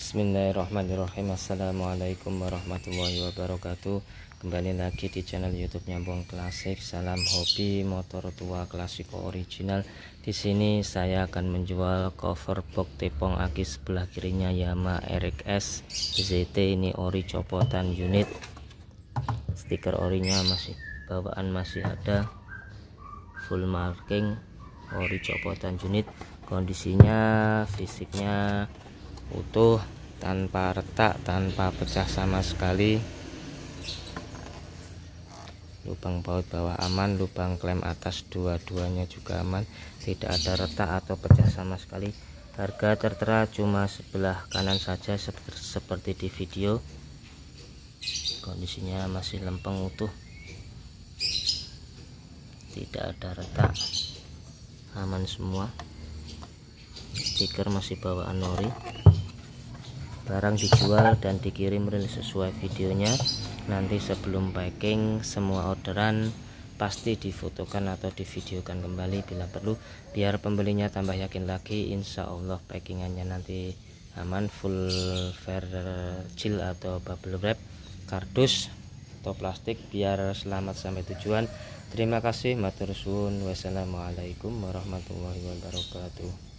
Bismillahirrahmanirrahim Assalamualaikum warahmatullahi wabarakatuh Kembali lagi di channel youtube Nyambung Klasik Salam hobi motor tua klasik original Di sini saya akan menjual cover box tepong aki sebelah kirinya Yamaha RX ZT Ini ori copotan unit Stiker orinya masih bawaan masih ada Full marking Ori copotan unit Kondisinya fisiknya utuh tanpa retak tanpa pecah sama sekali lubang baut bawah aman lubang klem atas dua-duanya juga aman tidak ada retak atau pecah sama sekali harga tertera cuma sebelah kanan saja seperti di video kondisinya masih lempeng utuh tidak ada retak aman semua stiker masih bawaan nori barang dijual dan dikirim rilis sesuai videonya nanti sebelum packing semua orderan pasti difotokan atau divideokan kembali bila perlu biar pembelinya tambah yakin lagi insya Allah packingannya nanti aman full fair chill atau bubble wrap kardus atau plastik biar selamat sampai tujuan terima kasih matur suun wassalamualaikum warahmatullahi wabarakatuh